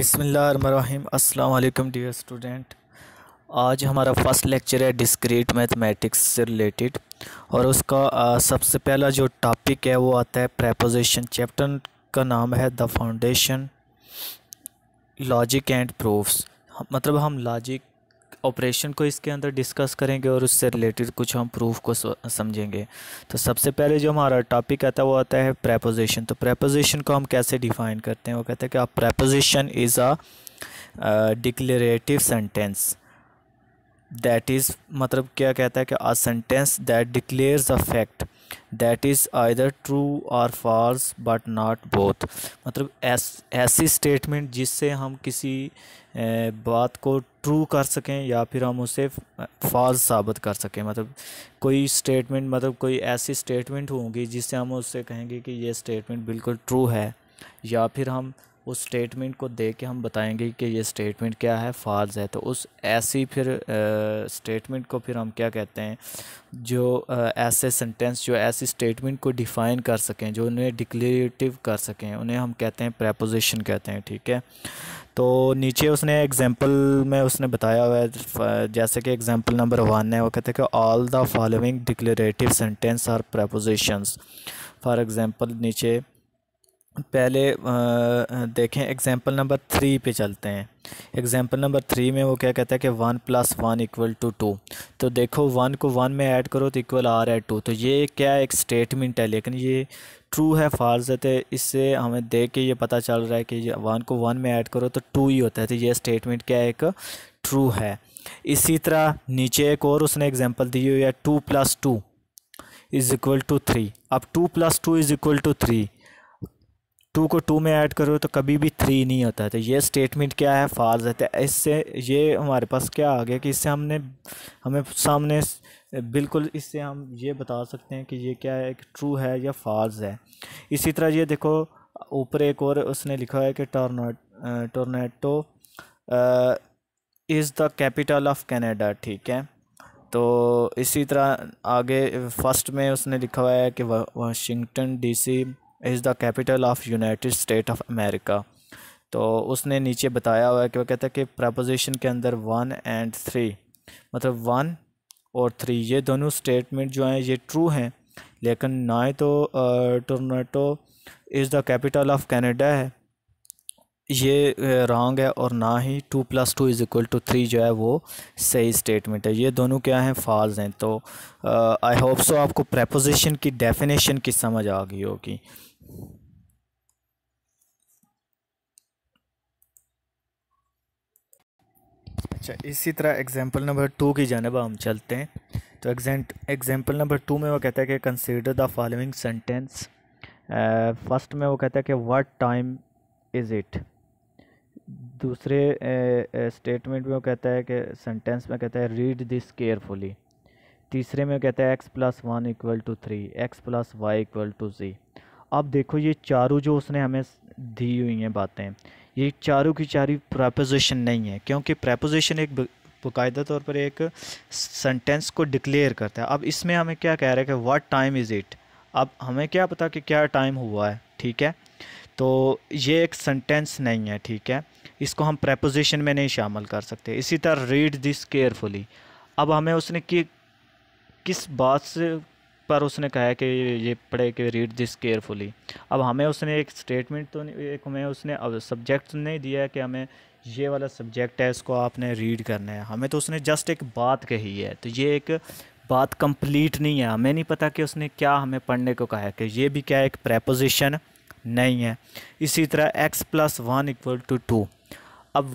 अस्सलाम वालेकुम dear student आज हमारा फर्स्ट लेक्चर है डिस्क्रीट मैथमेटिक्स से रिलेटेड और उसका आ, सबसे पहला जो टॉपिक है वो आता है प्रेपोजिशन चैप्टर का नाम है the foundation logic and proofs मतलब हम लॉजिक ऑपरेशन को इसके अंदर डिस्कस करेंगे और उससे रिलेटेड कुछ हम प्रूफ को समझेंगे तो सबसे पहले जो हमारा टॉपिक आता है वो आता है प्रेपोजिशन तो प्रेपोजिशन को हम कैसे डिफाइन करते हैं वो कहते हैं कि आप proposition is a declarative sentence that is मतलब क्या कहता है कि a sentence that declares a fact that is either true or false but not both मतलब ऐसी स्टेटमेंट जिससे हम किसी बात को ट्रू कर सकें या फिर हम उसे फॉल्स साबित कर सकें मतलब कोई स्टेटमेंट मतलब कोई ऐसी स्टेटमेंट होंगी जिससे हम उससे कहेंगे कि ये स्टेटमेंट बिल्कुल ट्रू है या फिर हम उस स्टेटमेंट को दे के हम बताएंगे कि ये स्टेटमेंट क्या है फाल्स है तो उस ऐसी फिर स्टेटमेंट को फिर हम क्या कहते हैं जो आ, ऐसे सेंटेंस जो ऐसी स्टेटमेंट को डिफ़ाइन कर सकें जो उन्हें डिक्लेटिव कर सकें उन्हें हम कहते हैं प्रेपोजिशन कहते हैं ठीक है तो नीचे उसने एग्जांपल में उसने बताया हुआ है जैसे कि एग्जांपल नंबर वन है वो कहते हैं कि all the following declarative sentence are propositions for example नीचे पहले देखें एग्जांपल नंबर थ्री पे चलते हैं एग्जांपल नंबर थ्री में वो क्या कहता है कि one plus one equal to two तो देखो वन को वन में ऐड करो तो इक्वल आ रहा है टू तो ये क्या एक स्टेटमेंट है लेकिन ये ट्रू है फाल्स है तो इससे हमें देख के ये पता चल रहा है कि ये वन को वन में ऐड करो तो टू ही होता है तो ये स्टेटमेंट क्या एक ट्रू है इसी तरह नीचे एक और उसने एग्जाम्पल दी हुई है two plus two is equal to three अब two plus two is equal to three two को टू में ऐड करो तो कभी भी थ्री नहीं होता है तो ये स्टेटमेंट क्या है फाल्स है है तो इससे ये हमारे पास क्या आ गया कि इससे हमने हमें सामने बिल्कुल इससे हम ये बता सकते हैं कि ये क्या है कि ट्रू है या फाल्स है इसी तरह ये देखो ऊपर एक और उसने लिखा है कि Toronto is the capital of Canada ठीक है तो इसी तरह आगे फर्स्ट में उसने लिखा हुआ है कि Washington DC is the capital of United State of America तो उसने नीचे बताया हुआ है कि वो कहता है कि प्रपोजिशन के अंदर वन एंड थ्री मतलब वन और थ्री ये दोनों स्टेटमेंट जो हैं ये ट्रू हैं लेकिन ना तो Toronto is the capital of Canada है ये रॉन्ग है और ना ही two plus two is equal to three जो है वो सही स्टेटमेंट है ये दोनों क्या हैं फॉल्स हैं तो आई होप सो आपको प्रपोजिशन की डेफिनेशन की समझ आ गई होगी अच्छा इसी तरह एग्जाम्पल नंबर टू की जानब हम चलते हैं तो एग्जेंट एग्जाम्पल नंबर टू में वो कहता है कि consider the following sentence first में वो कहता है कि व्हाट टाइम इज़ इट दूसरे स्टेटमेंट में वो कहता है कि सेंटेंस में कहता है रीड दिस केयरफुली तीसरे में कहता है x plus one equal to three x plus y equal to z अब देखो ये चारों जो उसने हमें दी हुई हैं बातें ये चारों की चारों प्रपोजिशन नहीं है क्योंकि प्रपोजिशन एक बाकायदा तौर पर एक सेंटेंस को डिक्लेयर करता है अब इसमें हमें क्या कह रहा है कि वाट टाइम इज़ इट अब हमें क्या पता कि क्या टाइम हुआ है ठीक है तो ये एक सेंटेंस नहीं है ठीक है इसको हम प्रपोजिशन में नहीं शामिल कर सकते इसी तरह रीड दिस केयरफुली अब हमें उसने कि किस बात से पर उसने कहा है कि ये पढ़े कि रीड दिस केयरफुली अब हमें उसने एक स्टेटमेंट तो एक हमें उसने अब सब्जेक्ट तो नहीं दिया है कि हमें ये वाला सब्जेक्ट है इसको आपने रीड करना है हमें तो उसने जस्ट एक बात कही है तो ये एक बात कंप्लीट नहीं है हमें नहीं पता कि उसने क्या हमें पढ़ने को कहा है कि ये भी क्या एक प्रेपोजिशन नहीं है इसी तरह x plus one equal to two अब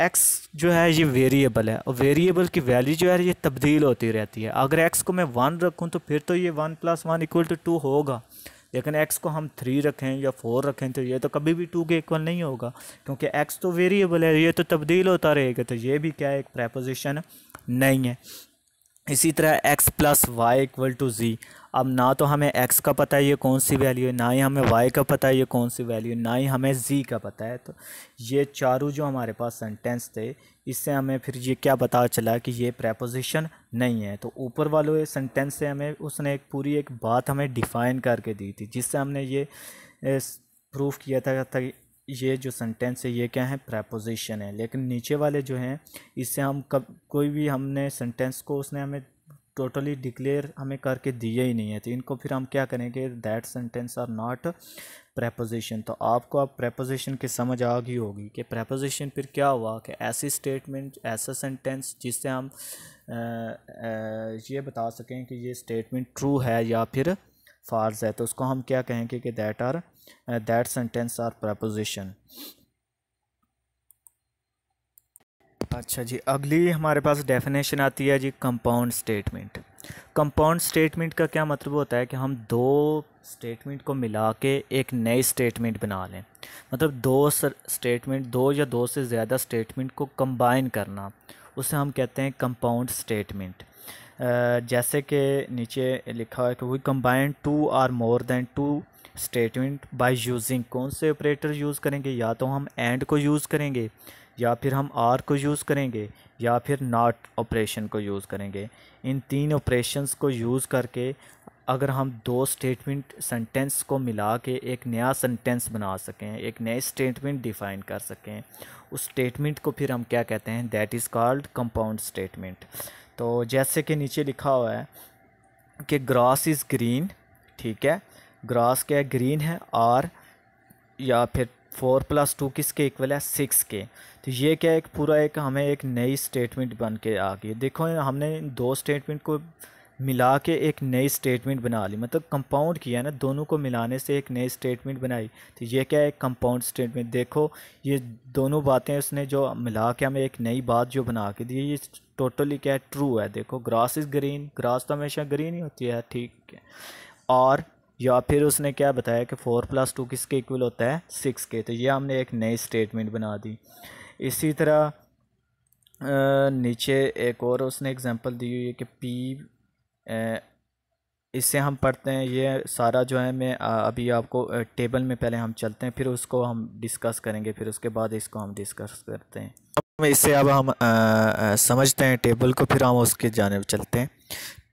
एक्स जो है ये वेरिएबल है और वेरिएबल की वैल्यू जो है ये तब्दील होती रहती है अगर एक्स को मैं वन रखूँ तो फिर तो ये one plus one equal to two होगा लेकिन एक्स को हम थ्री रखें या फोर रखें तो ये तो कभी भी टू के इक्वल नहीं होगा क्योंकि एक्स तो वेरिएबल है ये तो तब्दील होता रहेगा तो ये भी क्या है एक प्रपोजिशन नहीं है इसी तरह x plus y equal to z अब ना तो हमें एक्स का पता है ये कौन सी वैल्यू है ना ही हमें वाई का पता है ये कौन सी वैल्यू है ना ही हमें जी का पता है तो ये चारों जो हमारे पास सेंटेंस थे इससे हमें फिर ये क्या पता चला कि ये प्रेपोजिशन नहीं है तो ऊपर वाले सेंटेंस से हमें उसने एक पूरी एक बात हमें डिफ़ाइन करके दी थी जिससे हमने ये प्रूफ किया था, था ये जो सेंटेंस है ये क्या है प्रेपोजिशन है लेकिन नीचे वाले जो हैं इससे हम कब कोई भी हमने सेंटेंस को उसने हमें टोटली डिक्लेयर हमें करके दिए ही नहीं है तो इनको फिर हम क्या करेंगे that sentence are not proposition तो आपको अब आप प्रेपोजिशन की समझ आ गई होगी कि प्रेपोजिशन फिर क्या हुआ कि ऐसी स्टेटमेंट ऐसा सेंटेंस जिससे हम आ, आ, ये बता सकें कि ये स्टेटमेंट ट्रू है या फिर फॉल्स है तो उसको हम क्या कहेंगे कि that are that sentence are proposition अच्छा जी अगली हमारे पास डेफिनेशन आती है जी कंपाउंड स्टेटमेंट कंपाउंड स्टेटमेंट का क्या मतलब होता है कि हम दो स्टेटमेंट को मिला के एक नई स्टेटमेंट बना लें मतलब दो स्टेटमेंट दो या दो से ज़्यादा स्टेटमेंट को कंबाइन करना उसे हम कहते हैं कंपाउंड स्टेटमेंट जैसे कि नीचे लिखा है कि we combine two or more than two statement by using कौन से ऑपरेटर यूज़ करेंगे या तो हम एंड को यूज़ करेंगे या फिर हम आर को यूज़ करेंगे या फिर नाट ऑपरेशन को यूज़ करेंगे इन तीन ऑपरेशंस को यूज़ करके अगर हम दो स्टेटमेंट सेंटेंस को मिला के एक नया सेंटेंस बना सकें एक नए स्टेटमेंट डिफ़ाइन कर सकें उस स्टेटमेंट को फिर हम क्या कहते हैं that is called compound statement तो जैसे कि नीचे लिखा हुआ है कि ग्रास इज़ ग्रीन ठीक है ग्रास क्या ग्रीन है आर या फिर फोर प्लस टू किसके इक्वल है सिक्स के तो ये क्या एक पूरा एक हमें एक नई स्टेटमेंट बन के आ गई देखो हमने दो स्टेटमेंट को मिला के एक नई स्टेटमेंट बना ली मतलब कंपाउंड किया ना दोनों को मिलाने से एक नई स्टेटमेंट बनाई तो ये क्या है कंपाउंड स्टेटमेंट देखो ये दोनों बातें उसने जो मिला के हमें एक नई बात जो बना के दी ये टोटली क्या है ट्रू है देखो ग्रास इज़ ग्रीन ग्रास तो हमेशा ग्रीन ही होती है ठीक है और या फिर उसने क्या बताया कि फ़ोर प्लस टू किसके इक्वल होता है सिक्स के तो ये हमने एक नई स्टेटमेंट बना दी इसी तरह नीचे एक और उसने एग्जांपल दी हुई है कि पी इससे हम पढ़ते हैं ये सारा जो है मैं अभी आपको टेबल में पहले हम चलते हैं फिर उसको हम डिस्कस करेंगे फिर उसके बाद इसको हम डिस्कस करते हैं इससे अब हम आ, समझते हैं टेबल को फिर हम उसके जानब चलते हैं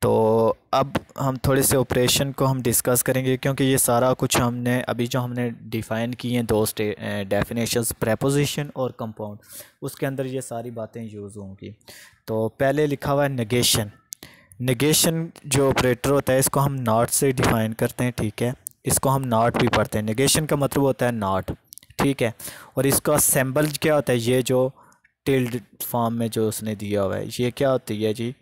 तो अब हम थोड़े से ऑपरेशन को हम डिस्कस करेंगे क्योंकि ये सारा कुछ हमने अभी जो हमने डिफ़ाइन की हैं दो डेफिनेशन प्रेपोजिशन और कंपाउंड उसके अंदर ये सारी बातें यूज़ होंगी तो पहले लिखा हुआ है नगेशन नगेशन जो ऑपरेटर होता है इसको हम नॉट से डिफ़ाइन करते हैं ठीक है इसको हम नॉट भी पढ़ते हैं नगेशन का मतलब होता है नॉट ठीक है और इसका सेम्बल क्या होता है ये जो टिल्ड फॉर्म में जो उसने दिया हुआ है ये क्या होती है जी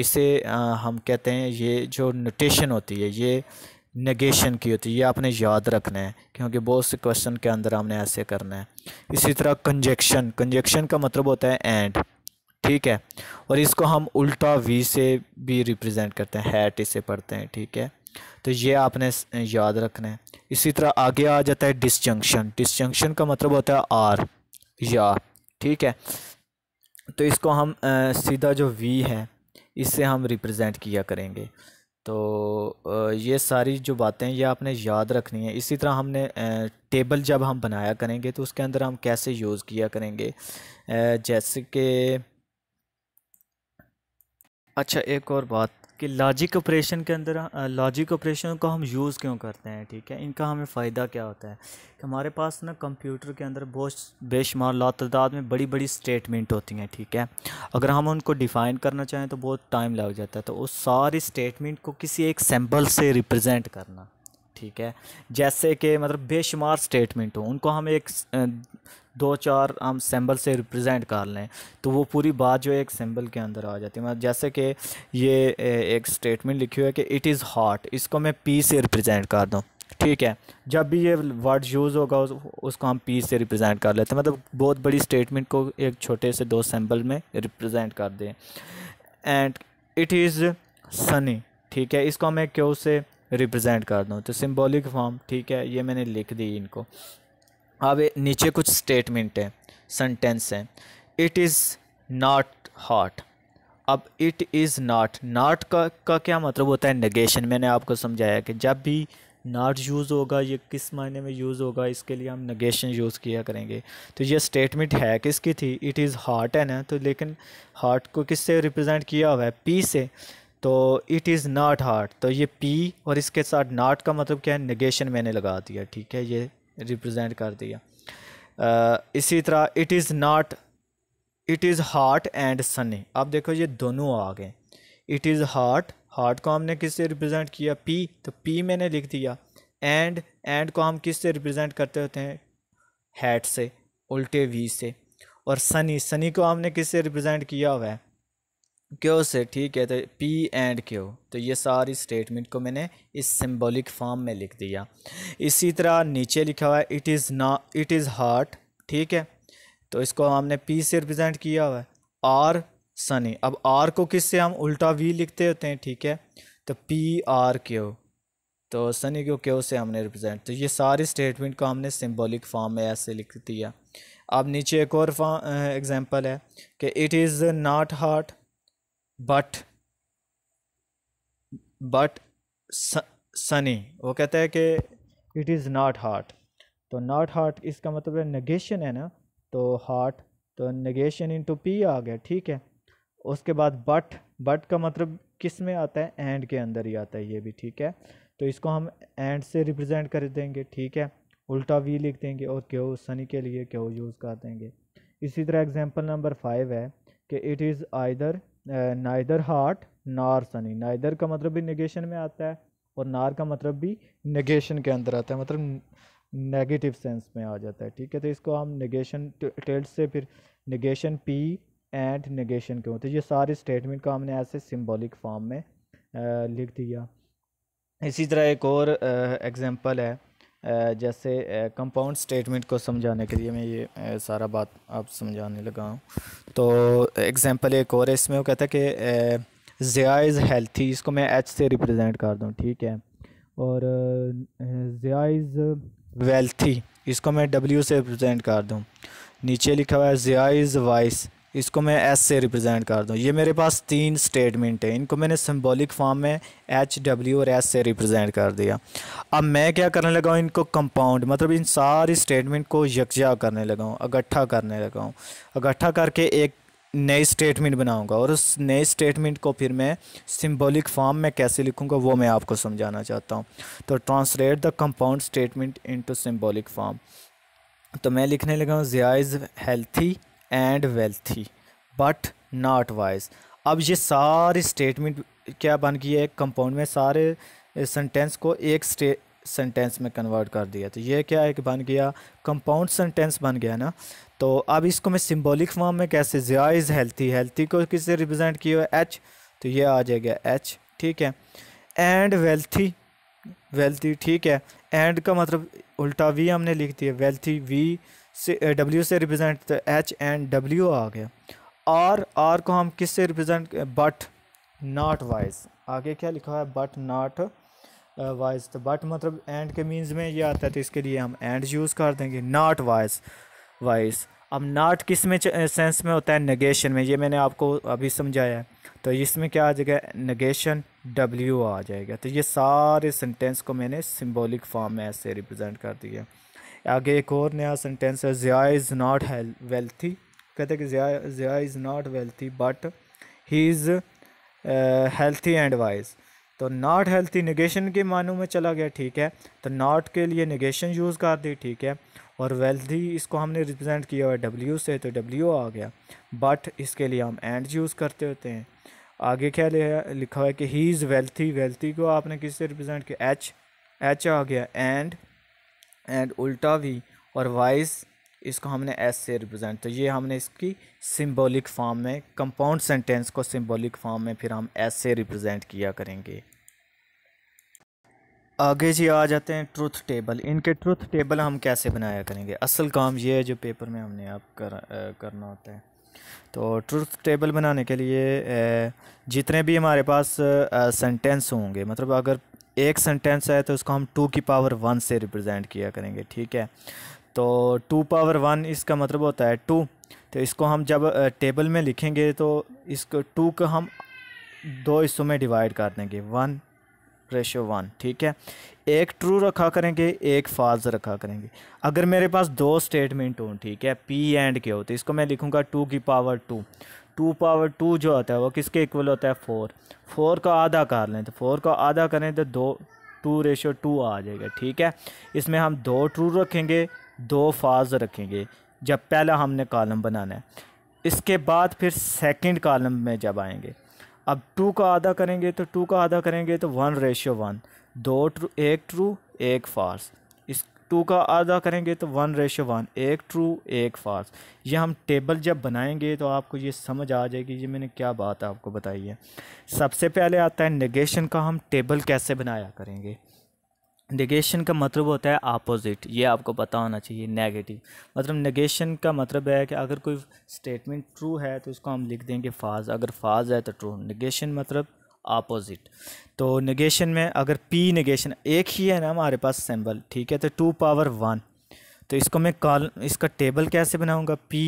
इसे हम कहते हैं ये जो नोटेशन होती है ये नेगेशन की होती है ये आपने याद रखना है क्योंकि बहुत से क्वेश्चन के अंदर हमने ऐसे करना है इसी तरह कंजेक्शन कंजेक्शन का मतलब होता है एंड ठीक है और इसको हम उल्टा वी से भी रिप्रेजेंट करते हैं हैट इसे पढ़ते हैं ठीक है तो ये आपने याद रखना है इसी तरह आगे आ जाता है डिस्जंक्शन डिस्जंक्शन का मतलब होता है आर या ठीक है तो इसको हम आ, सीधा जो वी है इससे हम रिप्रेजेंट किया करेंगे तो ये सारी जो बातें ये आपने याद रखनी है इसी तरह हमने टेबल जब हम बनाया करेंगे तो उसके अंदर हम कैसे यूज़ किया करेंगे जैसे कि अच्छा एक और बात कि लॉजिक ऑपरेशन के अंदर लॉजिक ऑपरेशन को हम यूज़ क्यों करते हैं ठीक है इनका हमें फ़ायदा क्या होता है कि हमारे पास ना कंप्यूटर के अंदर बहुत बेशुमार तदाद में बड़ी बड़ी स्टेटमेंट होती हैं ठीक है अगर हम उनको डिफ़ाइन करना चाहें तो बहुत टाइम लग जाता है तो उस सारी स्टेटमेंट को किसी एक सैम्पल से रिप्रजेंट करना ठीक है जैसे कि मतलब बेशुमार स्टेटमेंट हो उनको हम एक दो चार हम सिंबल से रिप्रेजेंट कर लें तो वो पूरी बात जो है एक सिंबल के अंदर आ जाती है मतलब जैसे कि ये एक स्टेटमेंट लिखी हुई है कि इट इज़ हॉट इसको मैं पी से रिप्रेजेंट कर दूँ ठीक है जब भी ये वर्ड यूज़ होगा उस, उसको हम पी से रिप्रेजेंट कर लेते हैं मतलब बहुत बड़ी स्टेटमेंट को एक छोटे से दो सिंबल में रिप्रेजेंट कर दें एंड इट इज़ सनी ठीक है इसको हमें क्यों से रिप्रेजेंट कर दूँ तो सिम्बॉलिक फॉर्म ठीक है ये मैंने लिख दी इनको अब नीचे कुछ स्टेटमेंट हैं सेंटेंस हैं it is not hot it is is not नॉट का का क्या मतलब होता है नगेशन मैंने आपको समझाया कि जब भी नॉट यूज़ होगा ये किस मायने में यूज़ होगा इसके लिए हम नगेशन यूज़ किया करेंगे तो ये स्टेटमेंट है किसकी थी इट इज़ हॉट है ना तो लेकिन हॉट को किससे रिप्रेजेंट किया हुआ है पी से तो इट इज़ नॉट हार्ट तो ये पी और इसके साथ नॉट का मतलब क्या है नेगेशन मैंने लगा दिया ठीक है ये रिप्रेजेंट कर दिया आ, इसी तरह it is not it is hot and sunny आप देखो ये दोनों आ गए इट इज़ हार्ट हार्ट को हमने किससे रिप्रेजेंट किया पी तो पी मैंने लिख दिया एंड एंड को हम किससे रिप्रेजेंट करते होते हैं हेट से उल्टे वी से और सनी सनी को हमने किससे रिप्रेजेंट किया हुआ है क्यों से ठीक है तो पी एंड क्यों तो ये सारी स्टेटमेंट को मैंने इस सिंबॉलिक फॉर्म में लिख दिया इसी तरह नीचे लिखा हुआ है it is not it is hot ठीक है तो इसको हमने पी से रिप्रेजेंट किया हुआ है आर सनी अब आर को किससे हम उल्टा वी लिखते होते हैं ठीक है तो पी आर क्यों तो सनी को क्यों से हमने रिप्रेजेंट तो ये सारी स्टेटमेंट को हमने सिम्बोलिक फॉर्म में ऐसे लिख दिया अब नीचे एक और एग्जाम्पल है कि it is not heart but but Sunny वो कहता है कि इट इज़ नॉट हार्ट तो नॉट हार्ट इसका मतलब है नगेशन है ना तो हार्ट तो नगेशन इन टू पी आ गया ठीक है उसके बाद बट बट का मतलब किस में आता है एंड के अंदर ही आता है ये भी ठीक है तो इसको हम एंड से रिप्रेजेंट कर देंगे ठीक है उल्टा वी लिख देंगे और क्यों सनी के लिए क्यों यूज़ कर देंगे इसी तरह एग्जांपल नंबर फाइव है कि it is either neither hot nor sunny neither का मतलब भी नेगेशन में आता है और नार का मतलब भी नेगेशन के अंदर आता है मतलब नेगेटिव सेंस में आ जाता है ठीक है तो इसको हम नेगेशन टेल्ट से फिर नेगेशन पी एंड नेगेशन के होते हैं ये सारे स्टेटमेंट को हमने ऐसे सिंबॉलिक फॉर्म में लिख दिया इसी तरह एक और एग्ज़ाम्पल है जैसे कंपाउंड स्टेटमेंट को समझाने के लिए मैं ये सारा बात आप समझाने लगा हूँ तो एग्ज़ाम्पल एक और इसमें वो कहता है कि ज़िया इज़ हेल्थी इसको मैं एच से रिप्रेजेंट कर दूँ ठीक है और ज़िया इज़ वेल्थी इसको मैं डब्ल्यू से रिप्रेजेंट कर दूँ नीचे लिखा हुआ है ज़िया इज़ वाइस इसको मैं एस से रिप्रेजेंट कर दूँ ये मेरे पास तीन स्टेटमेंट है इनको मैंने सिंबॉलिक फॉर्म में एच डब्ल्यू और एस से रिप्रेजेंट कर दिया अब मैं क्या करने लगा हूँ इनको कंपाउंड मतलब इन सारी स्टेटमेंट को यकजा करने लगा हूँ इकट्ठा करने लगा हूँ इकट्ठा करके एक नई स्टेटमेंट बनाऊंगा और उस नए स्टेटमेंट को फिर मैं सिंबॉलिक फॉर्म में कैसे लिखूंगा वो मैं आपको समझाना चाहता हूँ तो translate the compound statement into symbolic form तो मैं लिखने लगा हूँ is healthy and wealthy but not wise अब ये सारी स्टेटमेंट क्या बन गई है कंपाउंड में सारे सेंटेंस को एक सेंटेंस में कन्वर्ट कर दिया तो ये क्या एक बन गया कंपाउंड सेंटेंस बन गया ना तो अब इसको मैं सिंबॉलिक फॉर्म में कैसे ज़िया इज़ हेल्थी हेल्थी को किससे रिप्रेजेंट किया है एच तो ये आ जाएगा एच ठीक है एंड वेल्थी वेल्थी ठीक है एंड का मतलब उल्टा वी हमने लिख दिया वेल्थी वी से डब्ल्यू से रिप्रेजेंट एच एंड डब्ल्यू आ गया आर आर को हम किस से रिप्रेजेंट बट नॉट वाइज आगे क्या लिखा है बट नॉट वाइज तो बट मतलब एंड के मीन्स में ये आता है तो इसके लिए हम एंड यूज़ कर देंगे नॉट वाइज वाइज अब नाट किस में सेंस में होता है नगेशन में ये मैंने आपको अभी समझाया है तो इसमें क्या आ जाएगा नगेशन डब्ल्यू आ जाएगा तो ये सारे सेंटेंस को मैंने सिंबॉलिक फॉर्म में ऐसे रिप्रेजेंट कर दिया आगे एक और नया सेंटेंस है ज़िया इज़ नॉट वेल्थी कहते हैं कि ज़िया ज़िया is not wealthy but he is healthy and wise तो नॉट हेल्थी नगेशन के मानों में चला गया ठीक है तो नॉट के लिए नगेशन यूज़ कर दी ठीक है और वेल्थी इसको हमने रिप्रेजेंट किया हुआ है डब्ल्यू से तो डब्ल्यू आ गया बट इसके लिए हम एंड यूज़ करते होते हैं आगे क्या लिखा हुआ है कि ही इज़ वेल्थी वेल्थी को आपने किससे रिप्रजेंट किया एच एच आ गया एंड एंड उल्टा भी और वाइस इसको हमने एस से रिप्रेजेंट तो ये हमने इसकी सिंबॉलिक फॉर्म में कंपाउंड सेंटेंस को सिंबॉलिक फॉर्म में फिर हम एस से रिप्रेजेंट किया करेंगे आगे जी आ जाते हैं ट्रुथ टेबल इनके ट्रुथ टेबल हम कैसे बनाया करेंगे असल काम ये है जो पेपर में हमने आप कर, आ, करना होता है तो ट्रुथ टेबल बनाने के लिए जितने भी हमारे पास सेंटेंस होंगे मतलब अगर एक सेंटेंस है तो उसको हम टू की पावर वन से रिप्रेजेंट किया करेंगे ठीक है तो टू पावर वन इसका मतलब होता है टू तो इसको हम जब टेबल में लिखेंगे तो इसको टू को हम दो हिस्सों में डिवाइड कर देंगे वन रेशो वन ठीक है एक ट्रू रखा करेंगे एक फाल्स रखा करेंगे अगर मेरे पास दो स्टेटमेंट हों ठीक है पी एंड के होते इसको मैं लिखूंगा टू की power two two power two जो होता है वो किसके इक्वल होता है फोर फोर का आधा कर लें तो फोर का आधा करें तो दो टू रेशो टू आ जाएगा ठीक है इसमें हम दो ट्रू रखेंगे दो फाल्स रखेंगे जब पहला हमने कॉलम बनाना है इसके बाद फिर सेकेंड कॉलम में जब आएंगे अब टू का आधा करेंगे तो टू का आधा करेंगे तो वन रेशियो वन दो ट्रू एक ट्रू एक फार्स इस टू का आधा करेंगे तो वन रेशो वन एक ट्रू एक फार्स ये हम टेबल जब बनाएंगे तो आपको ये समझ आ जाएगी ये मैंने क्या बात आपको बताई है सबसे पहले आता है नेगेशन का हम टेबल कैसे बनाया करेंगे नेगेशन का मतलब होता है आपोजिट ये आपको पता होना चाहिए नेगेटिव मतलब नेगेशन का मतलब है कि अगर कोई स्टेटमेंट ट्रू है तो उसको हम लिख देंगे फाज अगर फाज है तो ट्रू नेगेशन मतलब आपोजिट तो नेगेशन में अगर पी नेगेशन एक ही है ना हमारे पास सिंबल ठीक है तो टू पावर वन तो इसको मैं कॉल इसका टेबल कैसे बनाऊँगा पी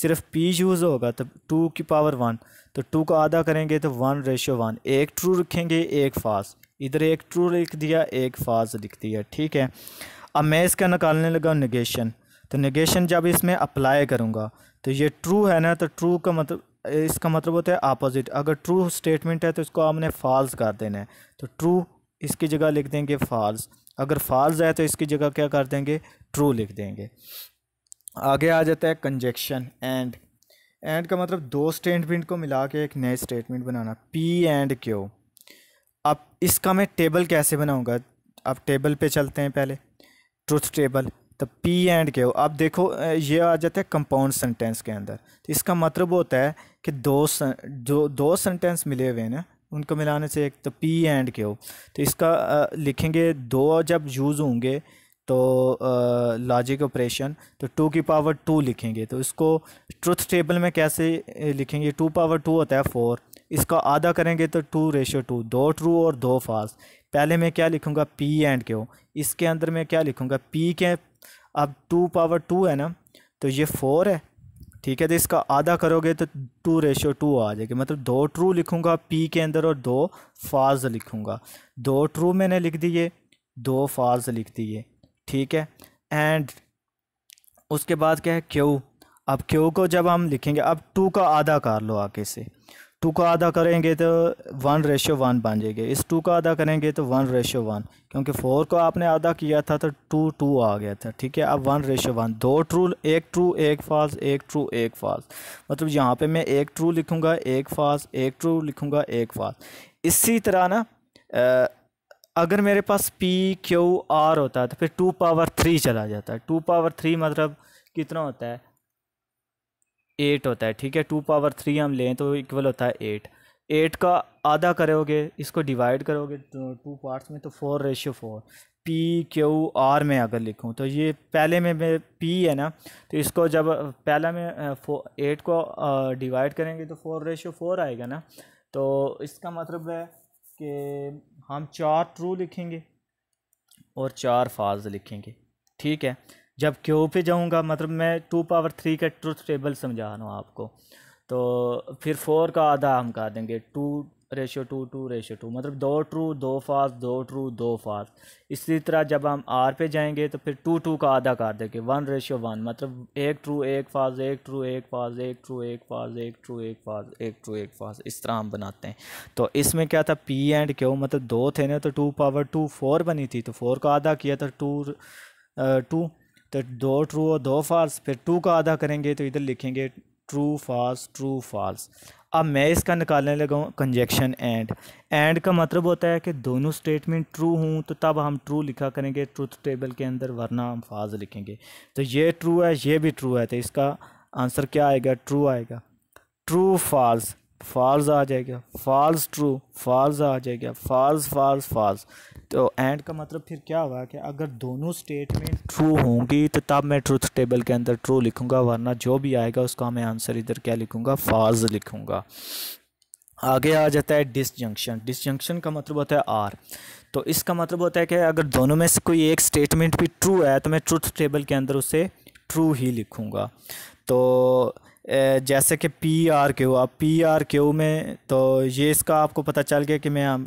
सिर्फ पी यूज़ होगा तो टू की पावर वन तो टू को आधा करेंगे तो वन रेशो वन एक ट्रू रखेंगे एक फास्ट इधर एक ट्रू लिख दिया एक फाज लिख दिया ठीक है अब मैं इसका निकालने लगा नगेशन तो नगेशन जब इसमें अप्लाई करूँगा तो ये ट्रू है ना तो ट्रू का मतलब इसका मतलब होता है अपोजिट अगर ट्रू स्टेटमेंट है तो इसको आपने फॉल्स कर देना है तो ट्रू इसकी जगह लिख देंगे फॉल्स अगर फॉल्स है तो इसकी जगह क्या कर देंगे ट्रू लिख देंगे आगे आ जाता है कंजेक्शन एंड एंड का मतलब दो स्टेटमेंट को मिला के एक नए स्टेटमेंट बनाना पी एंड क्यू अब इसका मैं टेबल कैसे बनाऊँगा अब टेबल पे चलते हैं पहले ट्रुथ टेबल तो पी एंड के अब देखो ये आ जाता है कंपाउंड सेंटेंस के अंदर तो इसका मतलब होता है कि दो जो दो सेंटेंस मिले हुए हैं ना उनको मिलाने से एक तो पी एंड के हो तो इसका लिखेंगे दो जब यूज़ होंगे तो लॉजिक ऑपरेशन तो टू की पावर टू लिखेंगे तो इसको ट्रुथ टेबल में कैसे लिखेंगे टू पावर टू होता है फोर इसका आधा करेंगे तो टू रेशो टू दो ट्रू और दो फाल्स पहले मैं क्या लिखूँगा पी एंड क्यू इसके अंदर मैं क्या लिखूँगा पी के अब टू पावर टू है ना तो ये फोर है ठीक है तो इसका आधा करोगे तो टू रेशो टू आ जाएगी मतलब दो ट्रू लिखूँगा पी के अंदर और दो फाज़ लिखूँगा दो ट्रू मैंने लिख दिए दो फाज़ लिख दिए ठीक है एंड उसके बाद क्या है क्यू अब क्यू को जब हम लिखेंगे अब टू का आधा कर लो आगे से टू का आधा करेंगे तो वन रेशो वन बन जाएगा इस टू का आधा करेंगे तो वन रेशो वन क्योंकि फोर को आपने आधा किया था तो टू टू आ गया था ठीक है अब वन रेशो वन दो ट्रू एक ट्रू एक फाल्स एक ट्रू एक फाल्स मतलब यहाँ पे मैं एक ट्रू लिखूँगा एक फाल्स एक ट्रू लिखूँगा एक फाल्स इसी तरह ना अगर मेरे पास पी क्यू आर होता है तो फिर टू पावर थ्री चला जाता है टू पावर थ्री मतलब कितना होता है एट होता है ठीक है टू पावर थ्री हम लें तो इक्वल होता है एट एट का आधा करोगे इसको डिवाइड करोगे टू पार्ट्स में तो four ratio four P Q R में अगर लिखूँ तो ये पहले में मैं पी है ना तो इसको जब पहला में एट को डिवाइड करेंगे तो फोर रेशियो फोर आएगा ना तो इसका मतलब है कि हम चार ट्रू लिखेंगे और चार फाल्स लिखेंगे ठीक है जब क्यू पे जाऊँगा मतलब मैं टू पावर थ्री का ट्रुथ टेबल समझा रहा हूँ आपको तो फिर फोर का आधा हम कर देंगे two ratio two two ratio two मतलब दो ट्रू दो फास्ट दो ट्रू दो फास्ट इसी तरह जब हम आर पे जाएंगे तो फिर टू टू का आधा कर देंगे वन रेशो वन मतलब एक ट्रू एक फास्ट एक ट्रू एक फास्ट एक ट्रू एक फास्ट एक ट्रू एक फास्ट एक ट्रू एक फास्ट इस तरह हम बनाते हैं तो इसमें क्या था पी एंड क्यों मतलब दो थे ना तो टू पावर टू फोर बनी थी तो फोर का आधा किया था टू टू तो दो ट्रू और दो फॉल्स फिर टू का आधा करेंगे तो इधर लिखेंगे ट्रू फॉल्स ट्रू फॉल्स अब मैं इसका निकालने लगा हूँ कंजेक्शन एंड एंड का मतलब होता है कि दोनों स्टेटमेंट ट्रू हूँ तो तब हम ट्रू लिखा करेंगे ट्रूथ टेबल के अंदर वरना हम फॉल्स लिखेंगे तो ये ट्रू है ये भी ट्रू है तो इसका आंसर क्या आएगा ट्रू आएगा ट्रू फॉल्स फॉल्स आ जाएगा फॉल्स ट्रू फॉल्स आ जाएगा फॉल्स फॉल्स फॉल्स तो एंड का मतलब फिर क्या हुआ कि अगर दोनों स्टेटमेंट ट्रू होंगी तो तब मैं ट्रूथ टेबल के अंदर ट्रू लिखूंगा वरना जो भी आएगा उसका मैं आंसर इधर क्या लिखूंगा फाज लिखूंगा आगे आ जाता है डिसजंक्शन डिसजंक्शन का मतलब होता है आर तो इसका मतलब होता है कि अगर दोनों में से कोई एक स्टेटमेंट भी ट्रू है तो मैं ट्रूथ टेबल के अंदर उसे ट्रू ही लिखूँगा तो जैसे कि पी आर क्यू अब पी आर क्यू में तो ये इसका आपको पता चल गया कि मैं हम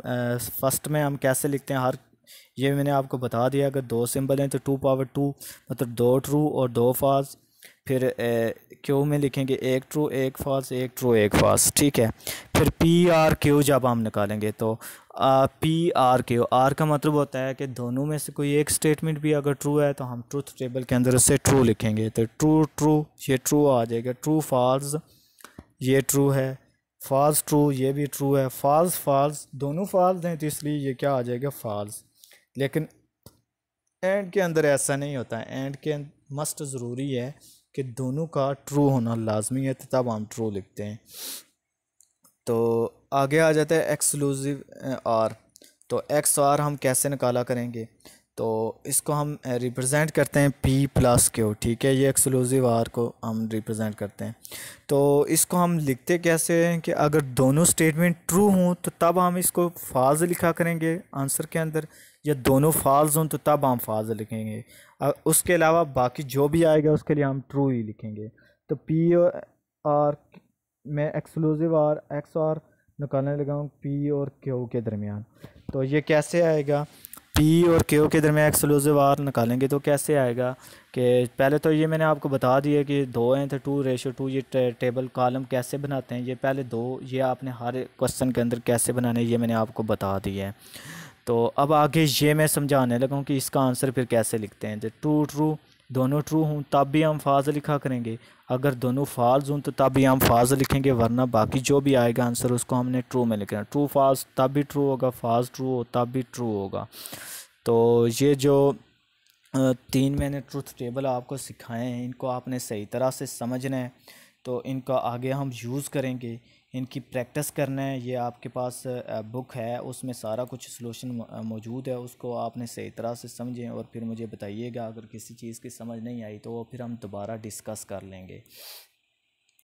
फर्स्ट में हम कैसे लिखते हैं हर ये मैंने आपको बता दिया अगर दो सिंबल हैं तो टू पावर टू मतलब दो ट्रू और दो फाल्स फिर क्यू में लिखेंगे एक ट्रू एक फॉल्स एक ट्रू एक फॉल्स ठीक है फिर पी आर क्यू जब हम निकालेंगे तो पी आर के आर का मतलब होता है कि दोनों में से कोई एक स्टेटमेंट भी अगर ट्रू है तो हम ट्रूथ टेबल के अंदर उससे ट्रू लिखेंगे तो ट्रू ट्रू ये ट्रू आ जाएगा ट्रू फॉल्स ये ट्रू है फॉल्स ट्रू ये भी ट्रू है फॉल्स फॉल्स दोनों फॉल्स हैं तो इसलिए ये क्या आ जाएगा फॉल्स लेकिन एंड के अंदर ऐसा नहीं होता एंड के मस्ट ज़रूरी है कि दोनों का ट्रू होना लाजमी है तो तब हम ट्रू लिखते हैं तो आगे आ जाता है एक्सक्लूसिव आर तो एक्स आर हम कैसे निकाला करेंगे तो इसको हम रिप्रेजेंट करते हैं पी प्लस क्यू ठीक है ये एक्सक्लूसिव आर को हम रिप्रेजेंट करते हैं तो इसको हम लिखते कैसे हैं कि अगर दोनों स्टेटमेंट ट्रू हों तो तब हम इसको फाल्स लिखा करेंगे आंसर के अंदर या दोनों फाल्स हों तो तब हम फाल्स लिखेंगे उसके अलावा बाकी जो भी आएगा उसके लिए हम ट्रू ही लिखेंगे तो पी आर मैं एक्सक्लूसिव आर एक्स आर निकालने लगा हूँ पी और क्यू के दरमियान तो ये कैसे आएगा पी और क्यू के दरमियान एक्सक्लूसिव आर निकालेंगे तो कैसे आएगा कि पहले तो ये मैंने आपको बता दिया कि दो हैं तो टू रेशो टू ये टे, टेबल कॉलम कैसे बनाते हैं ये पहले दो ये आपने हर क्वेश्चन के अंदर कैसे बनाने ये मैंने आपको बता दिया है तो अब आगे ये मैं समझाने लगा हूँ कि इसका आंसर फिर कैसे लिखते हैं तो टू ट्रू दोनों ट्रू हों तब भी हम फाज लिखा करेंगे अगर दोनों फाल्स हों तो तब भी हम फाज लिखेंगे वरना बाकी जो भी आएगा आंसर उसको हमने ट्रू में लिखना ट्रू फाल्स तब भी ट्रू होगा फाज ट्रू हो तब भी ट्रू होगा तो ये जो तीन मैंने ट्रूथ टेबल आपको सिखाए हैं इनको आपने सही तरह से समझना है तो इनका आगे हम यूज़ करेंगे इनकी प्रैक्टिस करना है ये आपके पास बुक है उसमें सारा कुछ सलूशन मौजूद है उसको आपने सही तरह से समझें और फिर मुझे बताइएगा अगर किसी चीज़ की समझ नहीं आई तो वो फिर हम दोबारा डिस्कस कर लेंगे